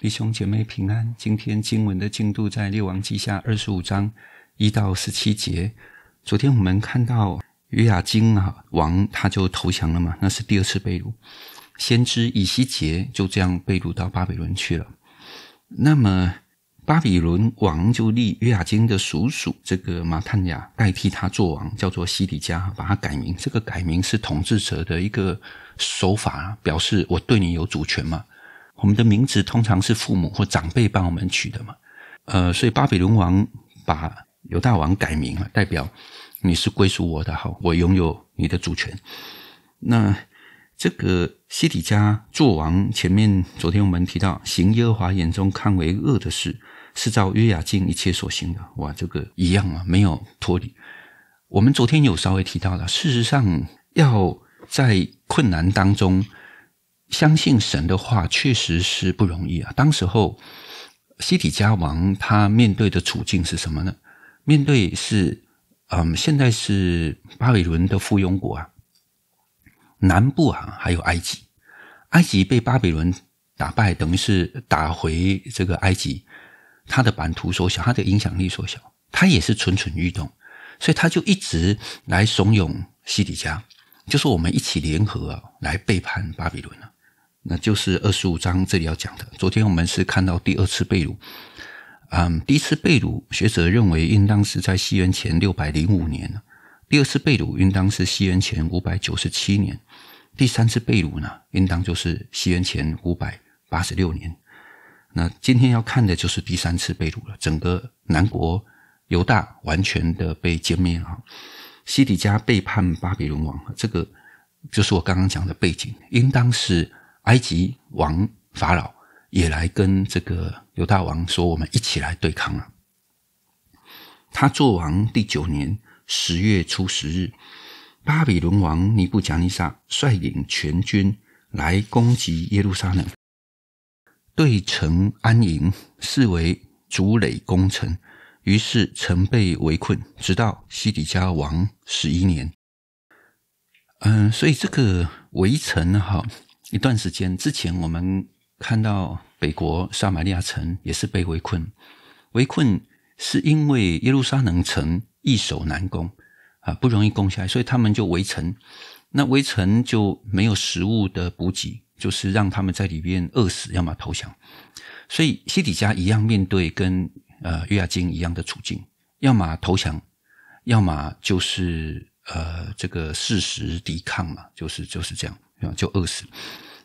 弟兄姐妹平安。今天经文的进度在《列王记下》二十五章一到十七节。昨天我们看到约雅经啊，王他就投降了嘛，那是第二次被掳。先知以西结就这样被掳到巴比伦去了。那么巴比伦王就立约雅经的叔叔这个马探雅代替他做王，叫做西底家，把他改名。这个改名是统治者的一个手法，表示我对你有主权嘛。我们的名字通常是父母或长辈帮我们取的嘛，呃，所以巴比伦王把犹大王改名了，代表你是归属我的，好，我拥有你的主权。那这个西底家做王，前面昨天我们提到，行耶和华眼中看为恶的事，是照约雅敬一切所行的。哇，这个一样啊，没有脱离。我们昨天有稍微提到了，事实上要在困难当中。相信神的话确实是不容易啊！当时候，西底家王他面对的处境是什么呢？面对是，嗯，现在是巴比伦的附庸国啊，南部啊还有埃及，埃及被巴比伦打败，等于是打回这个埃及，他的版图缩小，他的影响力缩小，他也是蠢蠢欲动，所以他就一直来怂恿西底家，就是我们一起联合啊，来背叛巴比伦啊。那就是二十五章这里要讲的。昨天我们是看到第二次被掳，嗯，第一次被掳学者认为应当是在西元前六百零五年，第二次被掳应当是西元前五百九十七年，第三次被掳呢，应当就是西元前五百八十六年。那今天要看的就是第三次被掳了，整个南国犹大完全的被歼灭了。西底家背叛巴比伦王，这个就是我刚刚讲的背景，应当是。埃及王法老也来跟这个犹大王说：“我们一起来对抗了。”他做王第九年十月初十日，巴比伦王尼布甲尼撒率领全军来攻击耶路撒冷，对城安营，视为主垒攻城，于是城被围困，直到西底家王十一年。嗯，所以这个围城哈。一段时间之前，我们看到北国撒马利亚城也是被围困，围困是因为耶路撒冷城易守难攻啊，不容易攻下来，所以他们就围城。那围城就没有食物的补给，就是让他们在里面饿死，要么投降。所以西底家一样面对跟呃约亚金一样的处境，要么投降，要么就是呃这个事实抵抗嘛，就是就是这样。就饿死。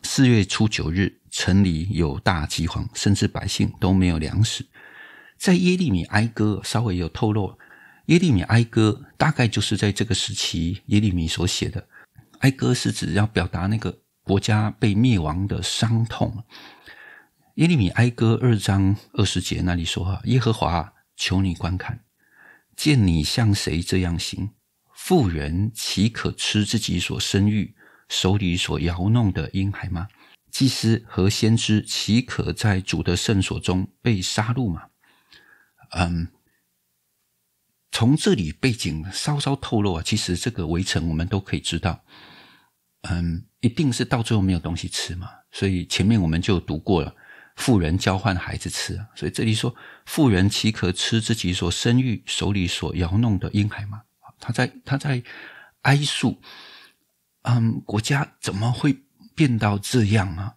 四月初九日，城里有大饥荒，甚至百姓都没有粮食。在耶利米哀歌稍微有透露，耶利米哀歌大概就是在这个时期耶利米所写的哀歌，是指要表达那个国家被灭亡的伤痛。耶利米哀歌二章二十节那里说：“哈，耶和华求你观看，见你像谁这样行？妇人岂可吃自己所生育？”手里所摇弄的婴孩吗？祭司和先知岂可在主的圣所中被杀戮吗？嗯，从这里背景稍稍透露啊，其实这个围城我们都可以知道，嗯，一定是到最后没有东西吃嘛。所以前面我们就读过了，富人交换孩子吃啊。所以这里说，富人岂可吃自己所生育手里所摇弄的婴孩吗？他在他在哀诉。嗯，国家怎么会变到这样啊？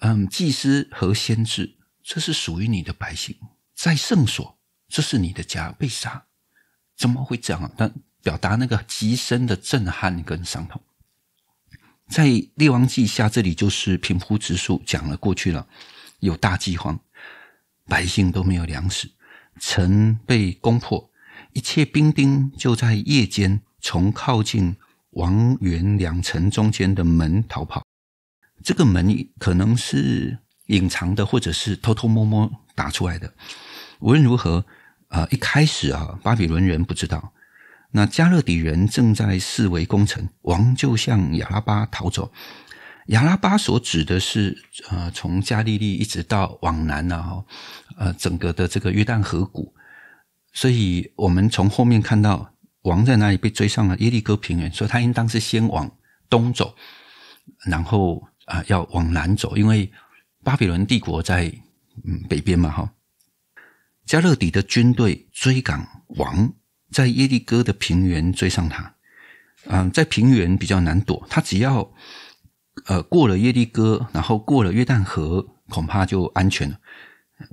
嗯，祭司和先知，这是属于你的百姓，在圣所，这是你的家，被杀，怎么会这样？但表达那个极深的震撼跟伤痛。在列王记下这里，就是平铺直述讲了过去了，有大饥荒，百姓都没有粮食，城被攻破，一切兵丁就在夜间从靠近。王园两城中间的门逃跑，这个门可能是隐藏的，或者是偷偷摸摸打出来的。无论如何，啊，一开始啊，巴比伦人不知道，那加勒底人正在四围攻城，王就向亚拉巴逃走。亚拉巴所指的是，呃，从加利利一直到往南啊，呃，整个的这个约旦河谷。所以我们从后面看到。王在哪里被追上了耶利哥平原，所以他应当是先往东走，然后啊要往南走，因为巴比伦帝国在嗯北边嘛哈。加勒底的军队追赶王，在耶利哥的平原追上他，嗯，在平原比较难躲，他只要呃过了耶利哥，然后过了约旦河，恐怕就安全了。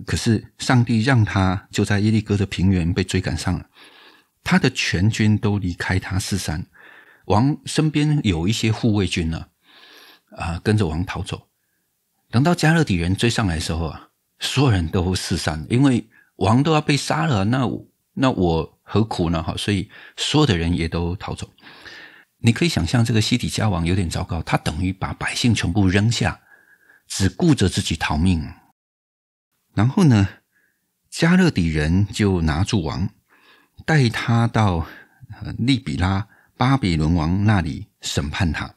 可是上帝让他就在耶利哥的平原被追赶上了。他的全军都离开他，四散。王身边有一些护卫军呢，啊，跟着王逃走。等到加勒底人追上来的时候啊，所有人都四散，因为王都要被杀了，那那我何苦呢？哈，所以所有的人也都逃走。你可以想象，这个西底家王有点糟糕，他等于把百姓全部扔下，只顾着自己逃命。然后呢，加勒底人就拿住王。带他到利比拉巴比伦王那里审判他。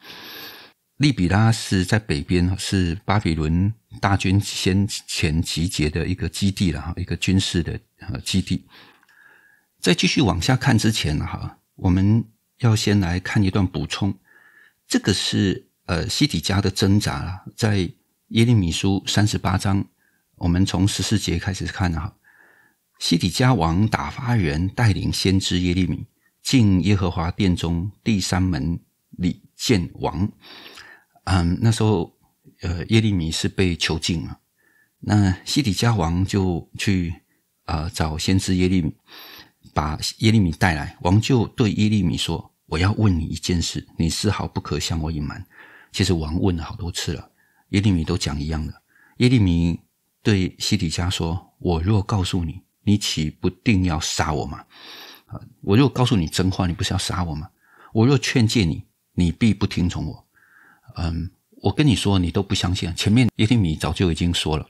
利比拉是在北边，是巴比伦大军先前集结的一个基地了哈，一个军事的呃基地。在继续往下看之前哈，我们要先来看一段补充。这个是呃西底家的挣扎了，在耶利米书三十八章，我们从十四节开始看哈。西底家王打发人带领先知耶利米进耶和华殿中第三门里见王。嗯，那时候，呃，耶利米是被囚禁了。那西底家王就去啊找先知耶利米，把耶利米带来，王就对耶利米说：“我要问你一件事，你丝毫不可向我隐瞒。”其实王问了好多次了，耶利米都讲一样的。耶利米对西底家说：“我若告诉你。”你岂不定要杀我吗？啊！我若告诉你真话，你不是要杀我吗？我若劝诫你，你必不听从我。嗯，我跟你说，你都不相信。前面耶利米早就已经说了，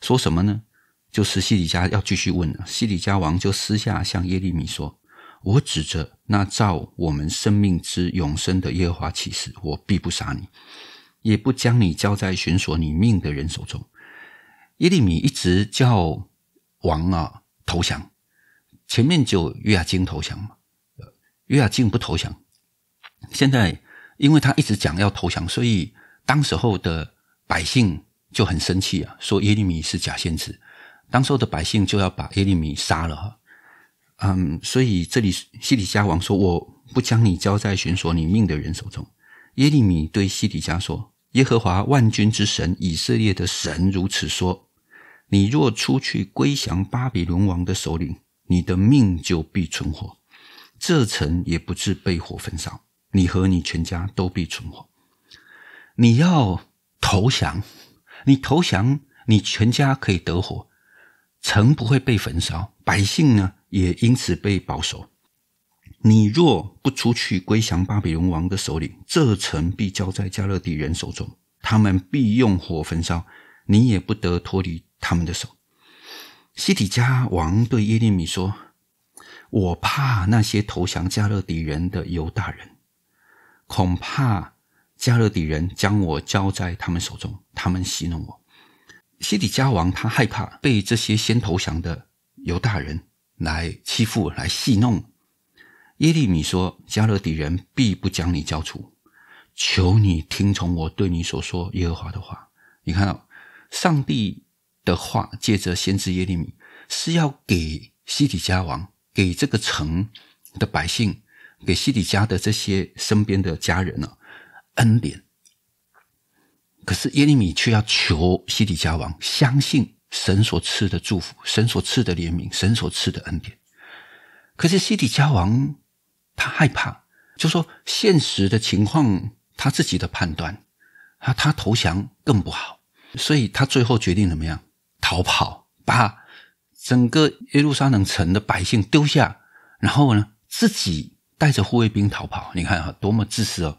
说什么呢？就是西里家要继续问，西里家王就私下向耶利米说：“我指着那造我们生命之永生的耶和华起誓，我必不杀你，也不将你交在寻索你命的人手中。”耶利米一直叫。王啊，投降！前面就约亚金投降嘛，约亚金不投降。现在，因为他一直讲要投降，所以当时候的百姓就很生气啊，说耶利米是假先知。当时候的百姓就要把耶利米杀了。嗯，所以这里西底家王说：“我不将你交在寻索你命的人手中。”耶利米对西底家说：“耶和华万军之神，以色列的神如此说。”你若出去归降巴比伦王的首领，你的命就必存活，这城也不至被火焚烧，你和你全家都必存活。你要投降，你投降，你全家可以得火，城不会被焚烧，百姓呢也因此被保守。你若不出去归降巴比伦王的首领，这城必交在加勒底人手中，他们必用火焚烧，你也不得脱离。他们的手，西底家王对耶利米说：“我怕那些投降加勒底人的犹大人，恐怕加勒底人将我交在他们手中，他们戏弄我。”西底家王他害怕被这些先投降的犹大人来欺负、来戏弄。耶利米说：“加勒底人必不将你交出，求你听从我对你所说耶和华的话。”你看，到上帝。的话，借着先知耶利米是要给西底家王、给这个城的百姓、给西底家的这些身边的家人呢恩典。可是耶利米却要求西底家王相信神所赐的祝福、神所赐的怜悯、神所赐的恩典。可是西底家王他害怕，就说现实的情况，他自己的判断，他他投降更不好，所以他最后决定怎么样？逃跑，把整个耶路撒冷城的百姓丢下，然后呢，自己带着护卫兵逃跑。你看啊，多么自私哦！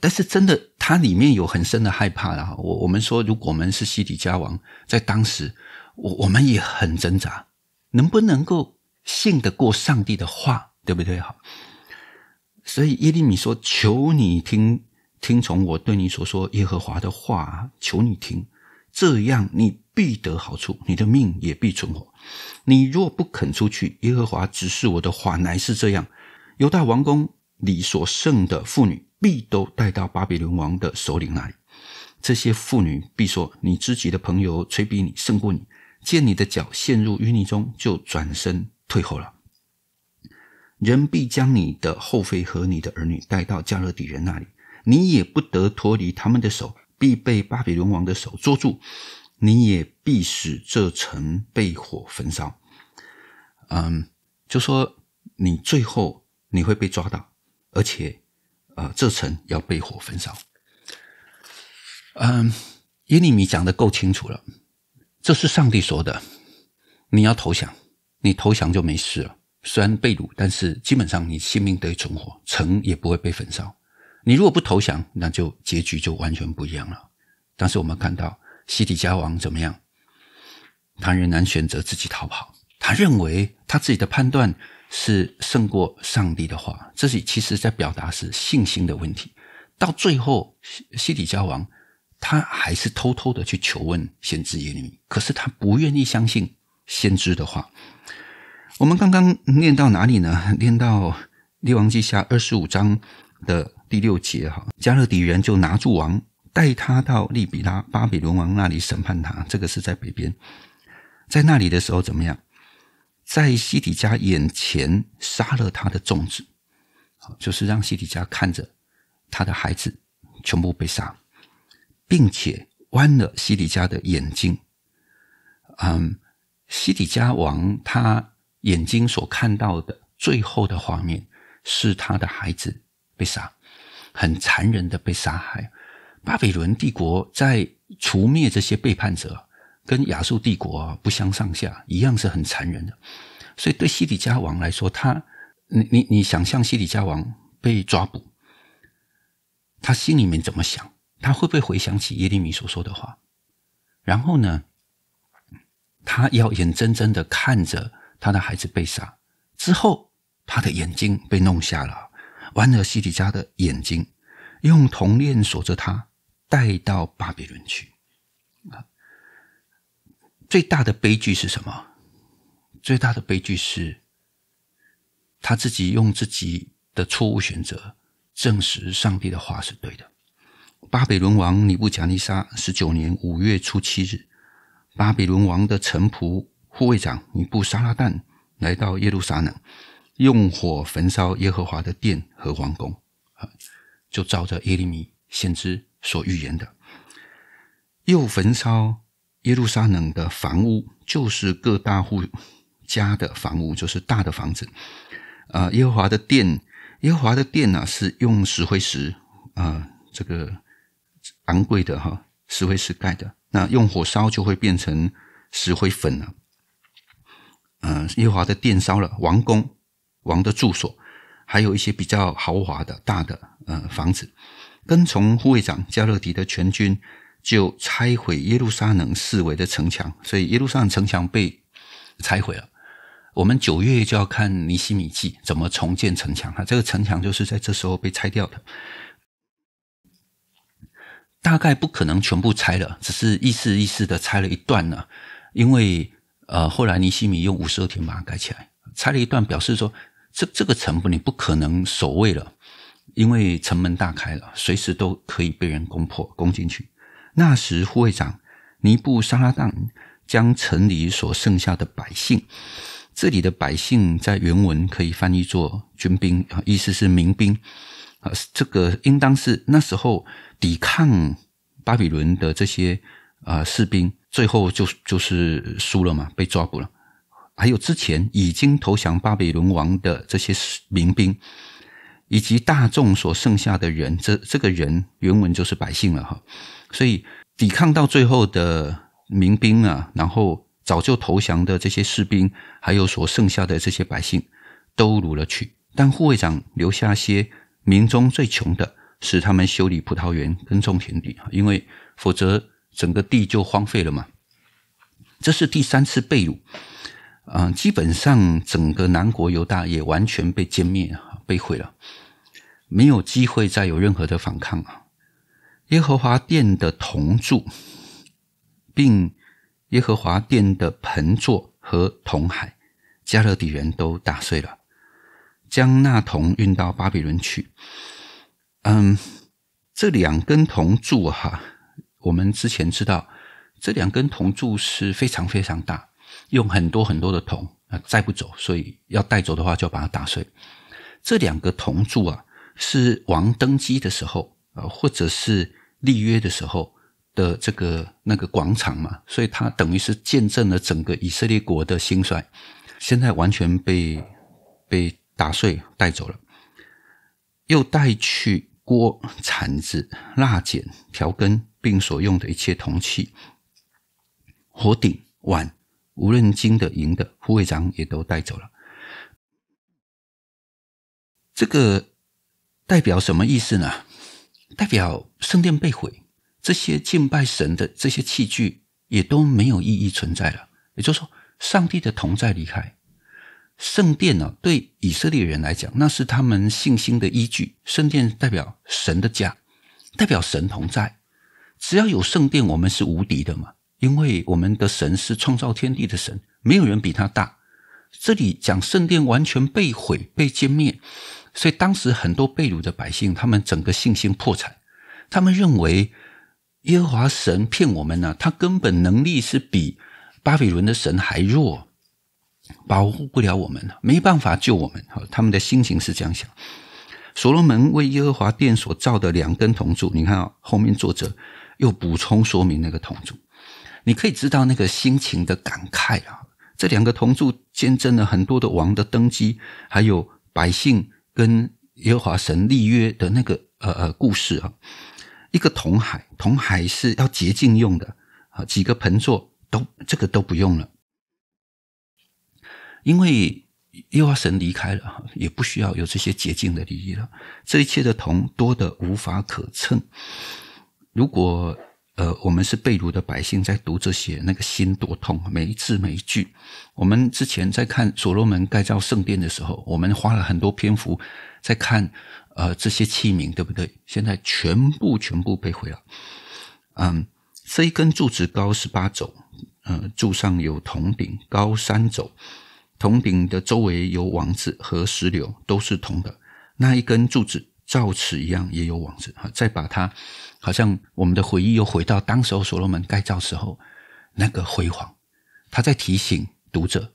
但是真的，它里面有很深的害怕了我我们说，如果我们是西底家王，在当时，我我们也很挣扎，能不能够信得过上帝的话，对不对哈？所以耶利米说：“求你听，听从我对你所说耶和华的话，求你听。”这样，你必得好处，你的命也必存活。你若不肯出去，耶和华指示我的话乃是这样：犹大王宫里所剩的妇女，必都带到巴比伦王的首领那里。这些妇女必说：“你自己的朋友催逼你胜过你，见你的脚陷入淤泥中，就转身退后了。”人必将你的后妃和你的儿女带到加勒底人那里，你也不得脱离他们的手。必被巴比伦王的手捉住，你也必使这城被火焚烧。嗯，就说你最后你会被抓到，而且呃，这城要被火焚烧。嗯，耶利米讲的够清楚了，这是上帝说的，你要投降，你投降就没事了，虽然被掳，但是基本上你性命得以存活，城也不会被焚烧。你如果不投降，那就结局就完全不一样了。但是我们看到西底家王怎么样？他仍然选择自己逃跑。他认为他自己的判断是胜过上帝的话。这是其实在表达是信心的问题。到最后，西西底家王他还是偷偷的去求问先知耶利米，可是他不愿意相信先知的话。我们刚刚念到哪里呢？念到《列王记下》二十五章的。第六节哈，加勒底人就拿住王，带他到利比拉巴比伦王那里审判他。这个是在北边，在那里的时候怎么样？在西底家眼前杀了他的众子，就是让西底家看着他的孩子全部被杀，并且弯了西底家的眼睛。嗯，西底家王他眼睛所看到的最后的画面是他的孩子被杀。很残忍的被杀害。巴比伦帝国在除灭这些背叛者，跟亚述帝国不相上下，一样是很残忍的。所以对西底家王来说，他，你你你想象西底家王被抓捕，他心里面怎么想？他会不会回想起耶利米所说的话？然后呢，他要眼睁睁的看着他的孩子被杀，之后他的眼睛被弄瞎了。剜了西底家的眼睛，用铜链锁着他带到巴比伦去。啊，最大的悲剧是什么？最大的悲剧是，他自己用自己的错误选择证实上帝的话是对的。巴比伦王尼布甲尼撒十九年五月初七日，巴比伦王的臣仆护卫长尼布沙拉旦来到耶路撒冷。用火焚烧耶和华的殿和王宫，啊，就照着耶利米先知所预言的，又焚烧耶路撒冷的房屋，就是各大户家的房屋，就是大的房子，啊，耶和华的殿，耶和华的殿呢，是用石灰石啊，这个昂贵的哈，石灰石盖的，那用火烧就会变成石灰粉了，嗯，耶和华的殿烧了，王宫。王的住所，还有一些比较豪华的大的呃房子。跟从护卫长加勒底的全军就拆毁耶路撒冷四围的城墙，所以耶路撒冷城墙被拆毁了。我们九月就要看尼西米记怎么重建城墙，哈，这个城墙就是在这时候被拆掉的。大概不可能全部拆了，只是一思一思的拆了一段呢，因为呃后来尼西米用五十二天把它盖起来，拆了一段表示说。这这个城门你不可能守卫了，因为城门大开了，随时都可以被人攻破、攻进去。那时，护卫长尼布沙拉旦将城里所剩下的百姓，这里的百姓在原文可以翻译作军兵，啊，意思是民兵啊，这个应当是那时候抵抗巴比伦的这些啊士兵，最后就就是输了嘛，被抓捕了。还有之前已经投降巴比伦王的这些民兵，以及大众所剩下的人，这这个人原文就是百姓了哈。所以抵抗到最后的民兵啊，然后早就投降的这些士兵，还有所剩下的这些百姓，都掳了去。但护卫长留下些民中最穷的，使他们修理葡萄园跟种田地哈，因为否则整个地就荒废了嘛。这是第三次被掳。嗯，基本上整个南国犹大也完全被歼灭，被毁了，没有机会再有任何的反抗啊！耶和华殿的铜柱，并耶和华殿的盆座和铜海，加勒底人都打碎了，将那铜运到巴比伦去。嗯，这两根铜柱哈，我们之前知道，这两根铜柱是非常非常大。用很多很多的铜啊，载不走，所以要带走的话，就要把它打碎。这两个铜柱啊，是王登基的时候啊，或者是立约的时候的这个那个广场嘛，所以它等于是见证了整个以色列国的兴衰。现在完全被被打碎带走了，又带去锅、铲子、蜡剪、调羹，并所用的一切铜器、火鼎、碗。无论金的、银的，护卫长也都带走了。这个代表什么意思呢？代表圣殿被毁，这些敬拜神的这些器具也都没有意义存在了。也就是说，上帝的同在离开圣殿呢？对以色列人来讲，那是他们信心的依据。圣殿代表神的家，代表神同在。只要有圣殿，我们是无敌的嘛。因为我们的神是创造天地的神，没有人比他大。这里讲圣殿完全被毁、被歼灭，所以当时很多被掳的百姓，他们整个信心破产。他们认为耶和华神骗我们呢，他根本能力是比巴比伦的神还弱，保护不了我们，没办法救我们。他们的心情是这样想。所罗门为耶和华殿所造的两根铜柱，你看后面作者又补充说明那个铜柱。你可以知道那个心情的感慨啊！这两个铜柱见证了很多的王的登基，还有百姓跟耶和华神立约的那个呃呃故事啊。一个铜海，铜海是要洁净用的啊，几个盆座都这个都不用了，因为耶和华神离开了，也不需要有这些洁净的礼仪了。这一切的铜多的无法可称，如果。呃，我们是被掳的百姓，在读这些，那个心多痛，一字一句。我们之前在看所罗门盖造圣殿的时候，我们花了很多篇幅在看呃这些器皿，对不对？现在全部全部被毁了。嗯，这一根柱子高十八肘，呃，柱上有铜顶高三肘，铜顶的周围有网子和石榴，都是铜的。那一根柱子。照此一样，也有往子啊！再把它，好像我们的回忆又回到当时候所罗门盖造时候那个辉煌。他在提醒读者，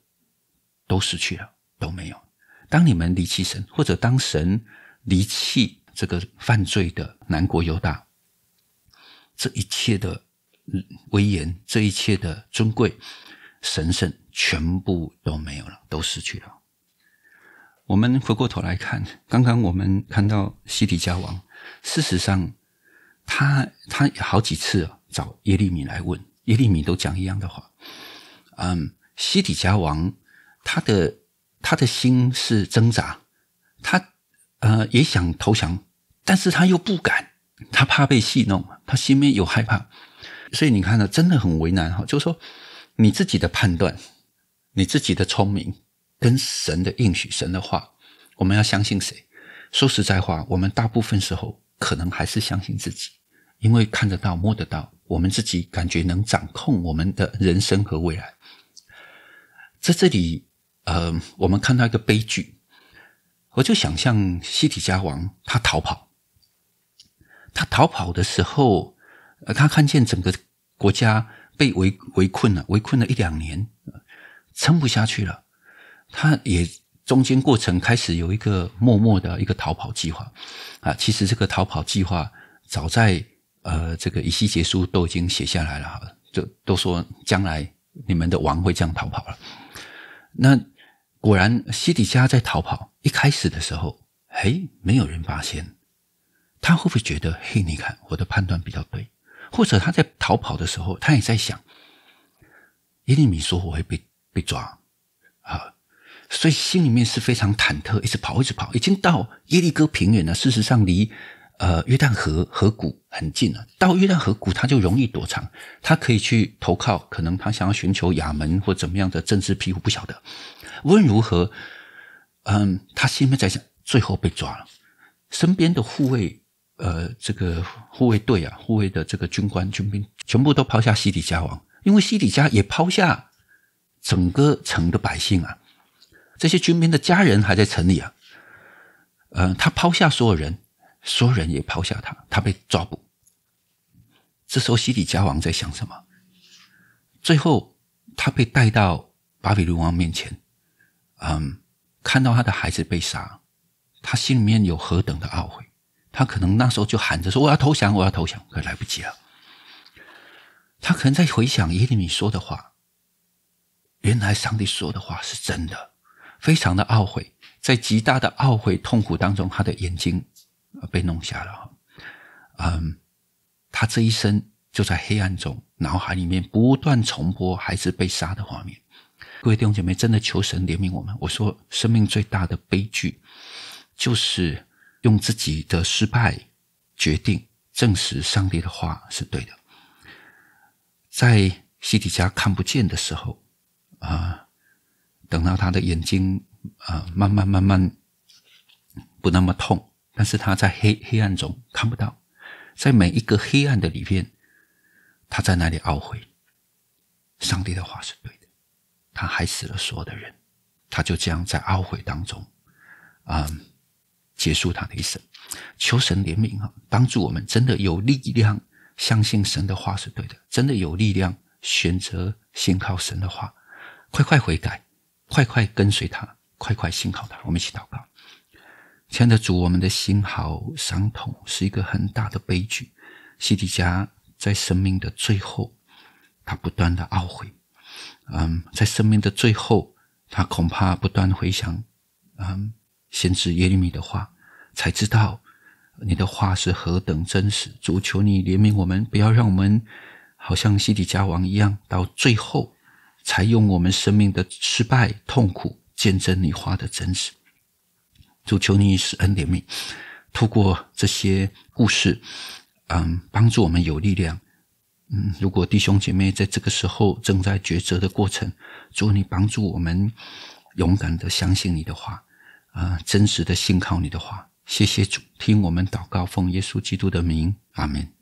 都失去了，都没有。当你们离弃神，或者当神离弃这个犯罪的南国犹大，这一切的威严，这一切的尊贵、神圣，全部都没有了，都失去了。我们回过头来看，刚刚我们看到西底家王，事实上，他他好几次哦、找耶利米来问，耶利米都讲一样的话。嗯，西底家王他的他的心是挣扎，他呃也想投降，但是他又不敢，他怕被戏弄，他心里面有害怕，所以你看呢，真的很为难哈。就是说，你自己的判断，你自己的聪明。跟神的应许，神的话，我们要相信谁？说实在话，我们大部分时候可能还是相信自己，因为看得到、摸得到，我们自己感觉能掌控我们的人生和未来。在这里，呃，我们看到一个悲剧，我就想象西提加王他逃跑，他逃跑的时候，呃，他看见整个国家被围围困了，围困了一两年，撑不下去了。他也中间过程开始有一个默默的一个逃跑计划啊，其实这个逃跑计划早在呃这个以西结书都已经写下来了，就都说将来你们的王会这样逃跑了。那果然西底家在逃跑，一开始的时候，嘿，没有人发现。他会不会觉得，嘿，你看我的判断比较对？或者他在逃跑的时候，他也在想，耶利米说我会被被抓啊。所以心里面是非常忐忑，一直跑，一直跑，已经到耶利哥平原了。事实上，离呃约旦河河谷很近了。到约旦河谷，他就容易躲藏，他可以去投靠，可能他想要寻求亚门或怎么样的政治庇护，不晓得。无论如何，嗯，他心里面在想，最后被抓了，身边的护卫，呃，这个护卫队啊，护卫的这个军官、军兵，全部都抛下西底家王，因为西底家也抛下整个城的百姓啊。这些军民的家人还在城里啊，嗯，他抛下所有人，所有人也抛下他，他被抓捕。这时候西底家王在想什么？最后他被带到巴比伦王面前，嗯，看到他的孩子被杀，他心里面有何等的懊悔？他可能那时候就喊着说：“我要投降，我要投降！”可来不及了。他可能在回想耶利米说的话：“原来上帝说的话是真的。”非常的懊悔，在极大的懊悔痛苦当中，他的眼睛被弄瞎了。嗯，他这一生就在黑暗中，脑海里面不断重播孩子被杀的画面。各位弟兄姐妹，真的求神怜悯我们。我说，生命最大的悲剧，就是用自己的失败决定证实上帝的话是对的。在西底家看不见的时候，啊。等到他的眼睛啊，慢慢慢慢不那么痛，但是他在黑黑暗中看不到，在每一个黑暗的里面，他在那里懊悔。上帝的话是对的，他害死了所有的人，他就这样在懊悔当中啊，结束他的一生。求神怜悯啊，帮助我们真的有力量相信神的话是对的，真的有力量选择信靠神的话，快快悔改。快快跟随他，快快信靠他。我们一起祷告，亲爱的主，我们的心好伤痛，是一个很大的悲剧。西底家在生命的最后，他不断的懊悔，嗯，在生命的最后，他恐怕不断回想，嗯，先知耶利米的话，才知道你的话是何等真实。主求你怜悯我们，不要让我们好像西底家王一样，到最后。才用我们生命的失败、痛苦见证你话的真实。主求你使恩怜悯，透过这些故事，嗯，帮助我们有力量。嗯，如果弟兄姐妹在这个时候正在抉择的过程，主你帮助我们勇敢的相信你的话，啊，真实的信靠你的话。谢谢主，听我们祷告，奉耶稣基督的名，阿门。